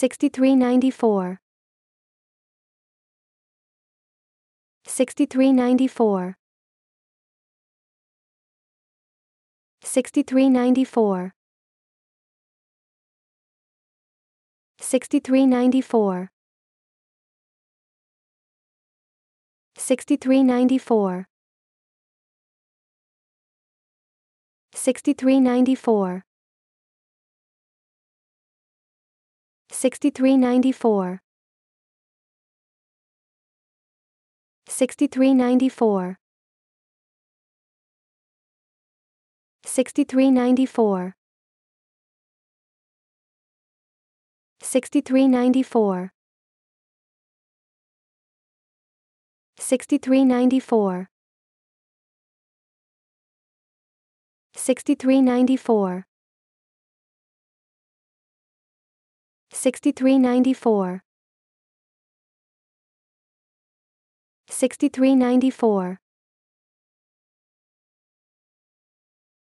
6394 6394 6394 6394 6394 6394 6394 6394 6394 6394 6394 6394 6394 6394